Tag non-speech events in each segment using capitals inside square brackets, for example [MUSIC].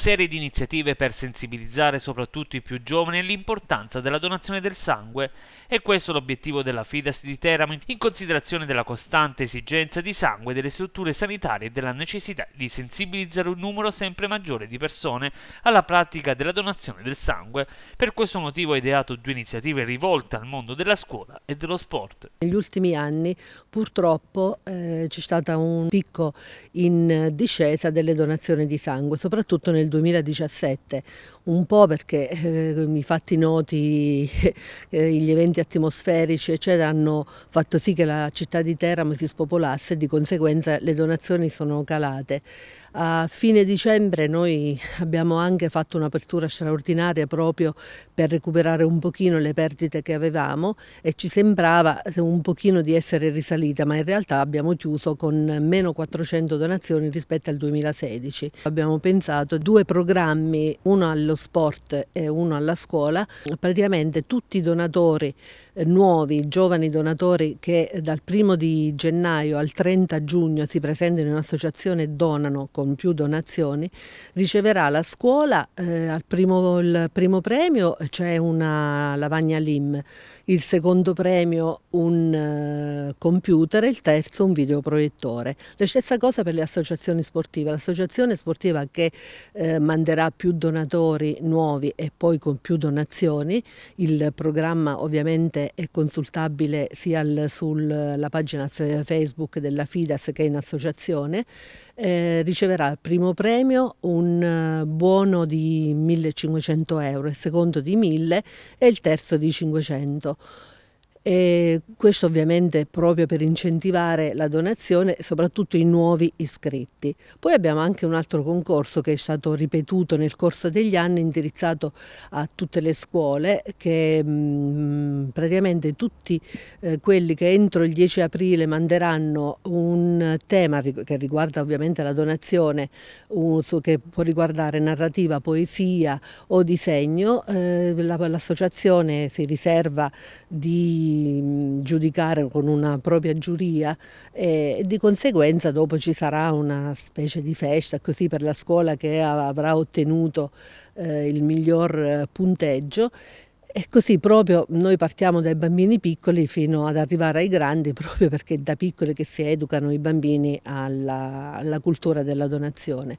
serie di iniziative per sensibilizzare soprattutto i più giovani all'importanza della donazione del sangue e questo è l'obiettivo della FIDAS di Teramo in considerazione della costante esigenza di sangue delle strutture sanitarie e della necessità di sensibilizzare un numero sempre maggiore di persone alla pratica della donazione del sangue. Per questo motivo ho ideato due iniziative rivolte al mondo della scuola e dello sport. Negli ultimi anni purtroppo eh, c'è stato un picco in discesa delle donazioni di sangue, soprattutto nel 2017, un po' perché eh, i fatti noti, [LAUGHS] eh, gli eventi atmosferici eccetera hanno fatto sì che la città di Teramo si spopolasse e di conseguenza le donazioni sono calate. A fine dicembre noi abbiamo anche fatto un'apertura straordinaria proprio per recuperare un pochino le perdite che avevamo e ci sembrava eh, un pochino di essere risalita ma in realtà abbiamo chiuso con meno 400 donazioni rispetto al 2016. Abbiamo pensato due due programmi, uno allo sport e uno alla scuola, praticamente tutti i donatori eh, nuovi, giovani donatori che dal primo di gennaio al 30 giugno si presentano in un'associazione e donano con più donazioni, riceverà la scuola eh, al primo, il primo premio c'è cioè una lavagna LIM, il secondo premio un eh, computer e il terzo un videoproiettore. La stessa cosa per le associazioni sportive, l'associazione sportiva che eh, eh, manderà più donatori nuovi e poi con più donazioni. Il programma ovviamente è consultabile sia sulla pagina Facebook della FIDAS che in associazione. Eh, riceverà il primo premio un eh, buono di 1500 euro, il secondo di 1000 e il terzo di 500. E questo ovviamente proprio per incentivare la donazione, soprattutto i nuovi iscritti. Poi abbiamo anche un altro concorso che è stato ripetuto nel corso degli anni, indirizzato a tutte le scuole, che mm, praticamente tutti eh, quelli che entro il 10 aprile manderanno un tema che riguarda ovviamente la donazione, che può riguardare narrativa, poesia o disegno, eh, l'associazione si riserva di giudicare con una propria giuria e di conseguenza dopo ci sarà una specie di festa così per la scuola che avrà ottenuto eh, il miglior eh, punteggio e così proprio noi partiamo dai bambini piccoli fino ad arrivare ai grandi, [LAUGHS] proprio perché da piccoli che si educano i bambini alla, alla cultura della donazione.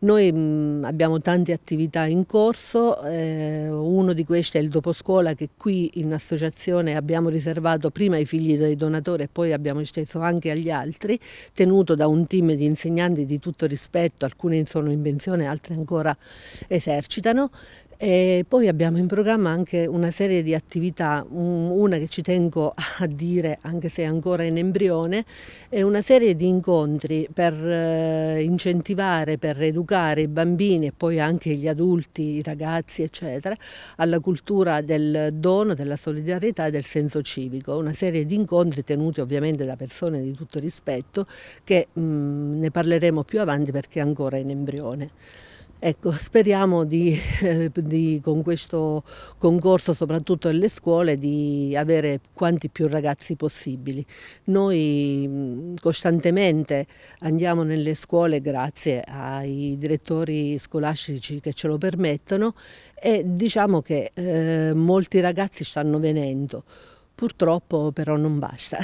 Noi mh, mm, abbiamo tante attività in corso, eh, uno di questi è il doposcuola che qui in associazione abbiamo riservato prima ai figli dei donatori e poi abbiamo esteso anche agli altri, tenuto da un team di insegnanti di tutto rispetto, alcuni sono in pensione, altre ancora esercitano. E poi abbiamo in programma anche una serie di attività, una che ci tengo a dire anche se è ancora in embrione, è una serie di incontri per eh, incentivare, per educare i bambini e poi anche gli adulti, i ragazzi eccetera, alla cultura del dono, della solidarietà e del senso civico. Una serie di incontri tenuti ovviamente da persone di tutto rispetto che mh, mm, ne parleremo più avanti perché è ancora in embrione. Ecco, speriamo di, [LAUGHS] di, con questo concorso, soprattutto alle scuole, di avere quanti più ragazzi possibili. Noi costantemente andiamo nelle scuole grazie ai direttori scolastici che ce lo permettono e diciamo che eh, molti ragazzi stanno venendo. Purtroppo però non basta.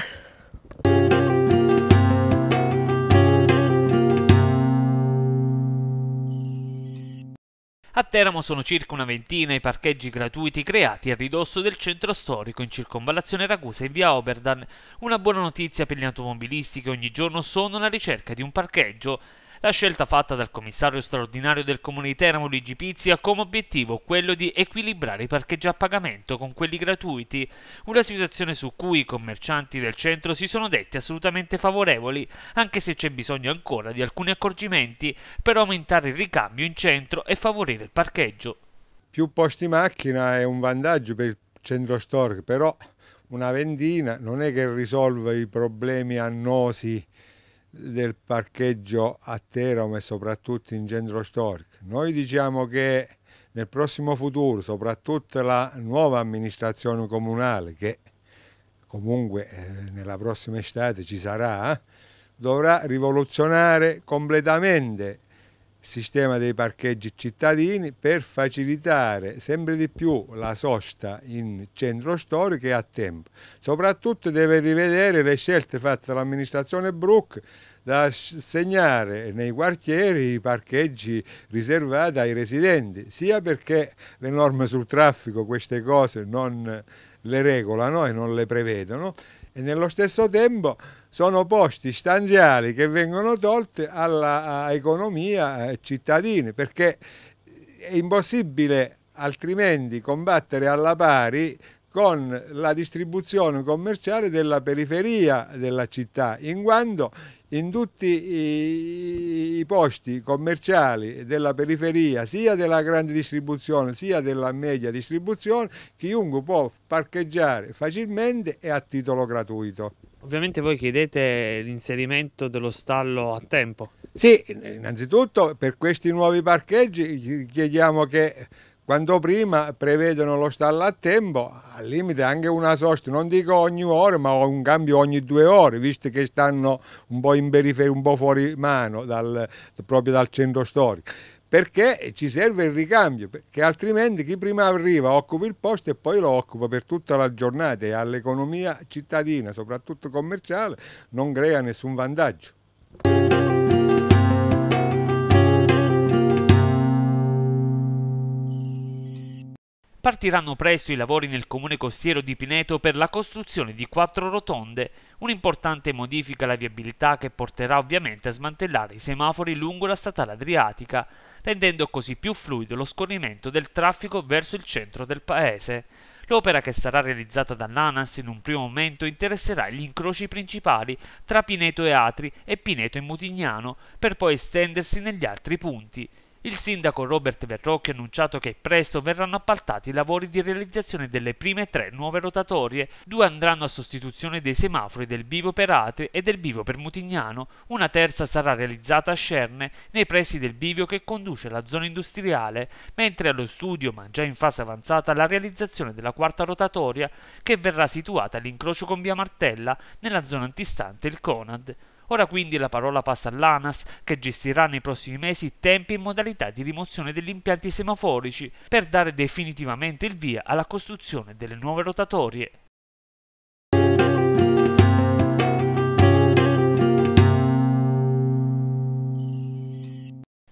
A Teramo sono circa una ventina i parcheggi gratuiti creati a ridosso del centro storico in circonvallazione Ragusa in via Oberdan. Una buona notizia per gli automobilisti che ogni giorno sono alla ricerca di un parcheggio. La scelta fatta dal commissario straordinario del comune di Teramo Luigi Pizia ha come obiettivo quello di equilibrare i parcheggi a pagamento con quelli gratuiti, una situazione su cui i commercianti del centro si sono detti assolutamente favorevoli, anche se c'è bisogno ancora di alcuni accorgimenti per aumentare il ricambio in centro e favorire il parcheggio. Più posti macchina è un vantaggio per il centro storico, però una ventina non è che risolva i problemi annosi del parcheggio a Teramo e soprattutto in centro storico. Noi diciamo che nel prossimo futuro, soprattutto la nuova amministrazione comunale, che comunque eh, nella prossima estate ci sarà, eh, dovrà rivoluzionare completamente sistema dei parcheggi cittadini per facilitare sempre di più la sosta in centro storico e a tempo. Soprattutto deve rivedere le scelte fatte dall'amministrazione Bruck da segnare nei quartieri i parcheggi riservati ai residenti, sia perché le norme sul traffico queste cose non le regolano e non le prevedono e nello stesso tempo sono posti stanziali che vengono tolti all'economia cittadina perché è impossibile altrimenti combattere alla pari con la distribuzione commerciale della periferia della città, in quanto in tutti i, posti commerciali della periferia, sia della grande distribuzione sia della media distribuzione, chiunque può parcheggiare facilmente e a titolo gratuito. Ovviamente voi chiedete l'inserimento dello stallo a tempo. Sì, innanzitutto per questi nuovi parcheggi chiediamo che quando prima prevedono lo stallo a tempo, al limite anche una sosta, non dico ogni ora, ma un cambio ogni due ore, visto che stanno un po' in periferia, un po' fuori mano dal, proprio dal centro storico perché ci serve il ricambio, perché altrimenti chi prima arriva occupa il posto e poi lo occupa per tutta la giornata e all'economia cittadina, soprattutto commerciale, non crea nessun vantaggio. Partiranno presto i lavori nel comune costiero di Pineto per la costruzione di quattro rotonde, un'importante modifica alla viabilità che porterà ovviamente a smantellare i semafori lungo la statale adriatica, rendendo così più fluido lo scorrimento del traffico verso il centro del paese. L'opera che sarà realizzata dall'ANAS in un primo momento interesserà gli incroci principali tra Pineto e Atri e Pineto e Mutignano, per poi estendersi negli altri punti. Il sindaco Robert Verrocchi ha annunciato che presto verranno appaltati i lavori di realizzazione delle prime tre nuove rotatorie, due andranno a sostituzione dei semafori del Bivo per Atri e del Bivo per Mutignano, una terza sarà realizzata a Scerne, nei pressi del Bivio che conduce la zona industriale, mentre allo studio, ma già in fase avanzata, la realizzazione della quarta rotatoria che verrà situata all'incrocio con via Martella, nella zona antistante il Conad. Ora quindi la parola passa all'ANAS, che gestirà nei prossimi mesi tempi e modalità di rimozione degli impianti semaforici per dare definitivamente il via alla costruzione delle nuove rotatorie.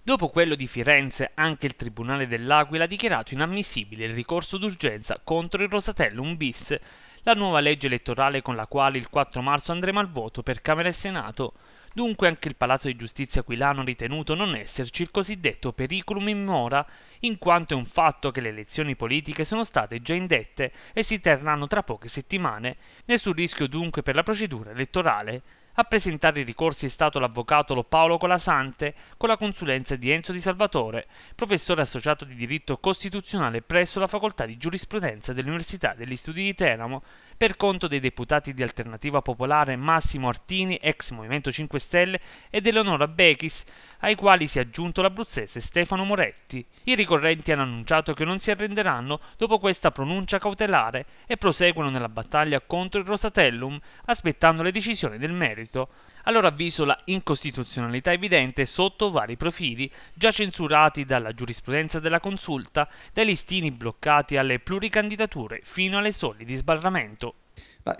Dopo quello di Firenze, anche il Tribunale dell'Aquila ha dichiarato inammissibile il ricorso d'urgenza contro il Rosatellum bis la nuova legge elettorale con la quale il 4 marzo andremo al voto per Camera e Senato. Dunque anche il Palazzo di Giustizia Aquilano ha ritenuto non esserci il cosiddetto periculum in mora, in quanto è un fatto che le elezioni politiche sono state già indette e si terranno tra poche settimane, nessun rischio dunque per la procedura elettorale. A presentare i ricorsi è stato l'avvocato Lo Paolo Colasante con la consulenza di Enzo Di Salvatore, professore associato di diritto costituzionale presso la Facoltà di Giurisprudenza dell'Università degli Studi di Teramo, per conto dei deputati di Alternativa Popolare Massimo Artini, ex Movimento 5 Stelle, ed Eleonora Bechis, ai quali si è aggiunto l'abruzzese Stefano Moretti. I ricorrenti hanno annunciato che non si arrenderanno dopo questa pronuncia cautelare e proseguono nella battaglia contro il Rosatellum, aspettando le decisioni del merito. A loro avviso la incostituzionalità evidente sotto vari profili, già censurati dalla giurisprudenza della Consulta, dai listini bloccati alle pluricandidature fino alle soli di sbarramento.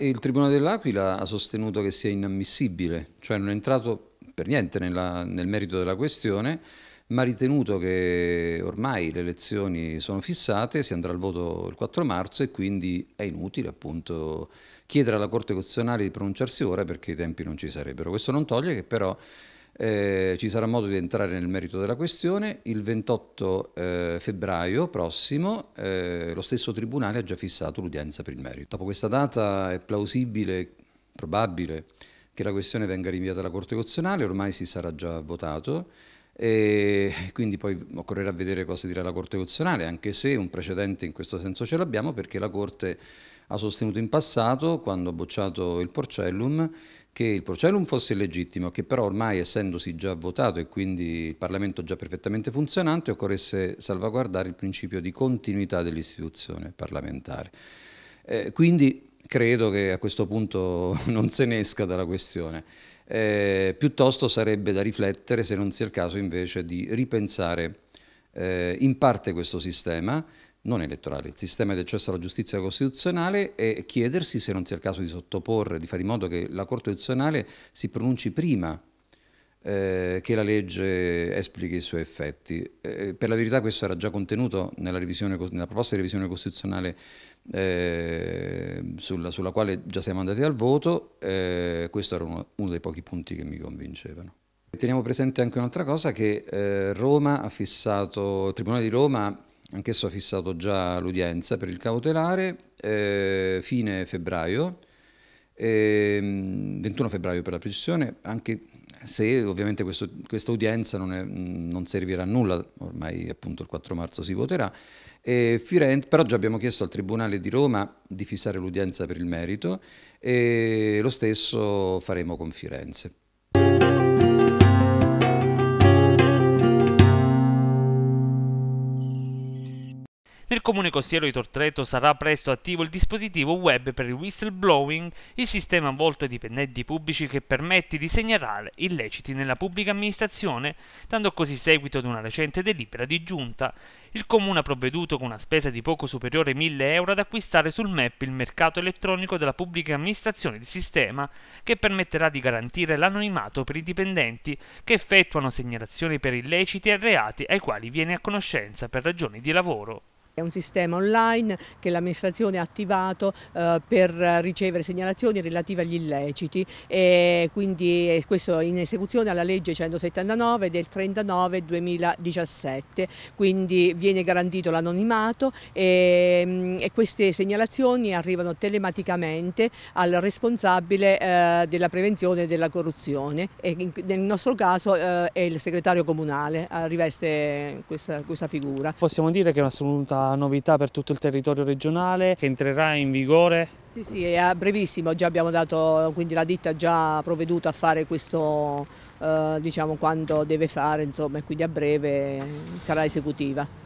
il Tribunale dell'Aquila ha sostenuto che sia inammissibile, cioè non è entrato per niente nella, nel merito della questione, ma ritenuto che ormai le elezioni sono fissate, si andrà al voto il 4 marzo e quindi è inutile appunto chiedere alla Corte Costituzionale di pronunciarsi ora perché i tempi non ci sarebbero. Questo non toglie che però eh, ci sarà modo di entrare nel merito della questione. Il 28 eh, febbraio prossimo eh, lo stesso Tribunale ha già fissato l'udienza per il merito. Dopo questa data è plausibile, probabile, che la questione venga rinviata alla Corte Costituzionale, ormai si sarà già votato e quindi poi occorrerà vedere cosa dirà la Corte Costituzionale, anche se un precedente in questo senso ce l'abbiamo perché la Corte ha sostenuto in passato, quando ha bocciato il Porcellum, che il Porcellum fosse illegittimo, che però ormai essendosi già votato e quindi il Parlamento già perfettamente funzionante, occorresse salvaguardare il principio di continuità dell'istituzione parlamentare. Eh, quindi credo che a questo punto [LAUGHS] non se ne esca dalla questione. Eh, piuttosto sarebbe da riflettere se non sia il caso invece di ripensare eh, in parte questo sistema, non elettorale, il sistema di accesso alla giustizia costituzionale e chiedersi se non sia il caso di sottoporre, di fare in modo che la Corte costituzionale si pronunci prima eh, che la legge esplichi i suoi effetti. Eh, per la verità questo era già contenuto nella, nella proposta di revisione costituzionale eh, sulla, sulla, quale già siamo andati al voto, eh, questo era uno, uno, dei pochi punti che mi convincevano. Teniamo presente anche un'altra cosa che eh, Roma ha fissato, il Tribunale di Roma anch'esso ha fissato già l'udienza per il cautelare, fine febbraio, 21 ehm, febbraio per la precisione, anche se ovviamente questa udienza non, mm, non, servirà a nulla, ormai appunto il 4 marzo si voterà, Firenze, però già abbiamo chiesto al Tribunale di Roma di fissare l'udienza per il merito e lo stesso faremo con Firenze. Nel comune costiero di Tortreto sarà presto attivo il dispositivo web per il whistleblowing, il sistema volto ai dipendenti pubblici che permette di segnalare illeciti nella pubblica amministrazione, dando così seguito ad una recente delibera di giunta. Il comune ha provveduto con una spesa di poco superiore ai 1000 euro ad acquistare sul MEP il mercato elettronico della pubblica amministrazione di sistema, che permetterà di garantire l'anonimato per i dipendenti che effettuano segnalazioni per illeciti e reati ai quali viene a conoscenza per ragioni di lavoro. È un sistema online che l'amministrazione ha attivato eh, per ricevere segnalazioni relative agli illeciti e quindi eh, questo in esecuzione alla legge 179 del 39 2017, quindi viene garantito l'anonimato e, mm, e, queste segnalazioni arrivano telematicamente al responsabile eh, della prevenzione della corruzione e in, nel nostro caso eh, è il segretario comunale, riveste questa, questa figura. Possiamo dire che è un'assoluta novità per tutto il territorio regionale che entrerà in vigore? Sì, sì, a brevissimo, già abbiamo dato, quindi la ditta ha già provveduto a fare questo, eh, diciamo, quanto deve fare, insomma, e quindi a breve sarà esecutiva.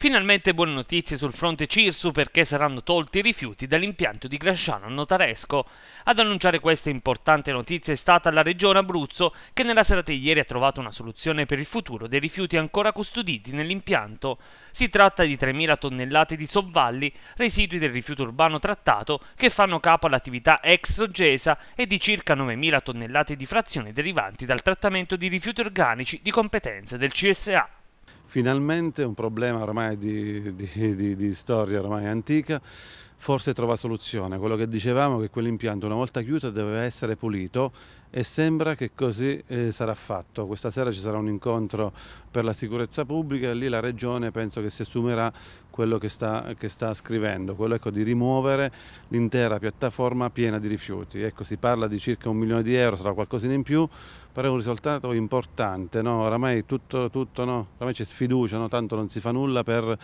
Finalmente buone notizie sul fronte Cirsu perché saranno tolti i rifiuti dall'impianto di Grasciano a Notaresco. Ad annunciare questa importante notizia è stata la Regione Abruzzo che nella serata di ieri ha trovato una soluzione per il futuro dei rifiuti ancora custoditi nell'impianto. Si tratta di 3.000 tonnellate di sovvalli, residui del rifiuto urbano trattato che fanno capo all'attività ex Gesa e di circa 9.000 tonnellate di frazione derivanti dal trattamento di rifiuti organici di competenza del CSA finalmente un problema ormai di, di, di, di, storia ormai antica forse trova soluzione. Quello che dicevamo è che quell'impianto una volta chiuso doveva essere pulito e sembra che così eh, sarà fatto. Questa sera ci sarà un incontro per la sicurezza pubblica e lì la Regione penso che si assumerà quello che sta, che sta scrivendo, quello ecco, di rimuovere l'intera piattaforma piena di rifiuti. Ecco, si parla di circa un milione di euro, sarà qualcosina in più, però è un risultato importante. No? Oramai, tutto, tutto, no? Oramai c'è sfiducia, no? tanto non si fa nulla per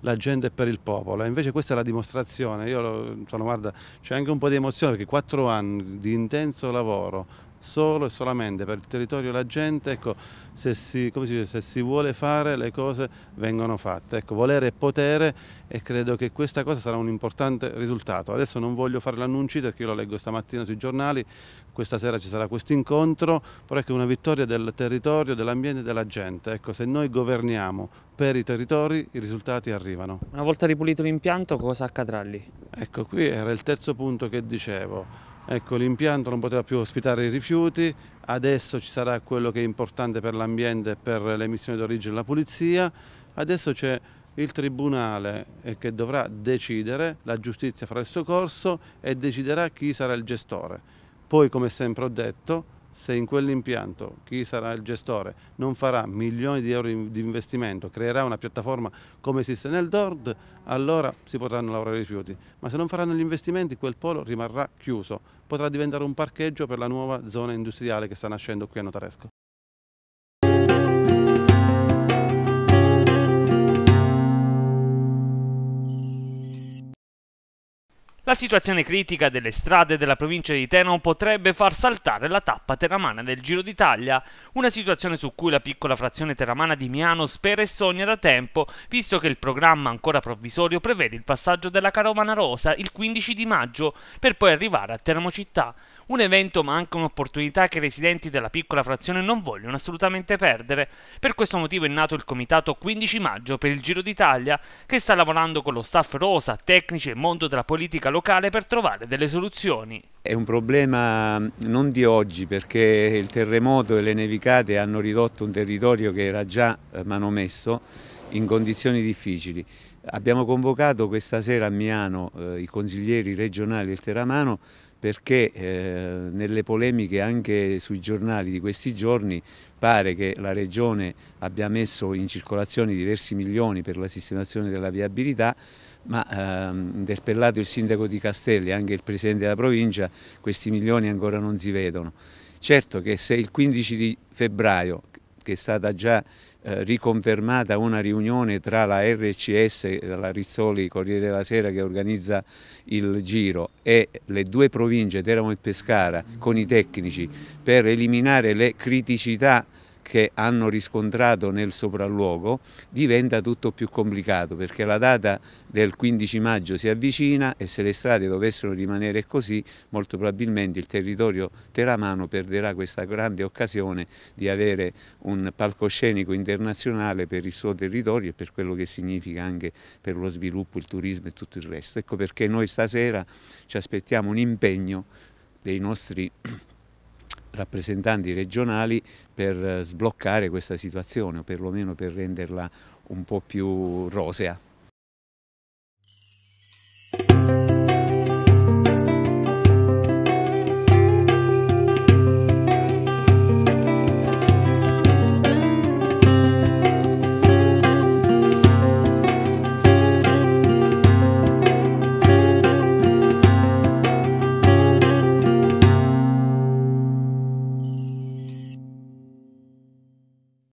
la gente e per il popolo. E invece questa è la dimostrazione. Io sono, guarda, c'è anche un po' di emozione perché quattro anni di intenso lavoro, solo e solamente per il territorio e la gente, ecco, se si, dice, se si, vuole fare le cose vengono fatte. Ecco, volere è potere e credo che questa cosa sarà un importante risultato. Adesso non voglio fare l'annunci perché io lo leggo stamattina sui giornali, questa sera ci sarà questo incontro, però è che una vittoria del territorio, dell'ambiente e della gente. Ecco, se noi governiamo per i territori i risultati arrivano. Una volta ripulito l'impianto cosa accadrà lì? Ecco, qui era il terzo punto che dicevo Ecco, l'impianto non poteva più ospitare i rifiuti, adesso ci sarà quello che è importante per l'ambiente e per le missioni d'origine della pulizia, adesso c'è il Tribunale eh, che dovrà decidere, la giustizia farà il suo corso e deciderà chi sarà il gestore. Poi, come sempre ho detto, se in quell'impianto chi sarà il gestore non farà milioni di euro di investimento, creerà una piattaforma come esiste nel DORD, allora si potranno lavorare i rifiuti, ma se non faranno gli investimenti quel polo rimarrà chiuso, potrà diventare un parcheggio per la nuova zona industriale che sta nascendo qui a Notaresco. La situazione critica delle strade della provincia di Teramo potrebbe far saltare la tappa teramana del Giro d'Italia, una situazione su cui la piccola frazione teramana di Miano spera e sogna da tempo, visto che il programma ancora provvisorio prevede il passaggio della Carovana Rosa il 15 di maggio, per poi arrivare a Teramo città, un evento ma anche un'opportunità che i residenti della piccola frazione non vogliono assolutamente perdere. Per questo motivo è nato il comitato 15 maggio per il Giro d'Italia che sta lavorando con lo staff rosa, tecnici e mondo della politica locale per trovare delle soluzioni. È un problema non di oggi perché il terremoto e le nevicate hanno ridotto un territorio che era già eh, manomesso in condizioni difficili. Abbiamo convocato questa sera a Miano eh, i consiglieri regionali del Teramano perché eh, nelle polemiche anche sui giornali di questi giorni pare che la Regione abbia messo in circolazione diversi milioni per la sistemazione della viabilità ma ehm, interpellato il sindaco di Castelli e anche il presidente della provincia questi milioni ancora non si vedono. Certo che se il 15 di febbraio che è stata già eh, riconfermata una riunione tra la RCS, la Rizzoli Corriere della Sera che organizza il giro e le due province Teramo e Pescara con i tecnici per eliminare le criticità che hanno riscontrato nel sopralluogo diventa tutto più complicato perché la data del 15 maggio si avvicina e se le strade dovessero rimanere così molto probabilmente il territorio teramano perderà questa grande occasione di avere un palcoscenico internazionale per il suo territorio e per quello che significa anche per lo sviluppo, il turismo e tutto il resto. Ecco perché noi stasera ci aspettiamo un impegno dei nostri rappresentanti regionali per eh, sbloccare questa situazione o perlomeno per renderla un po' più rosea.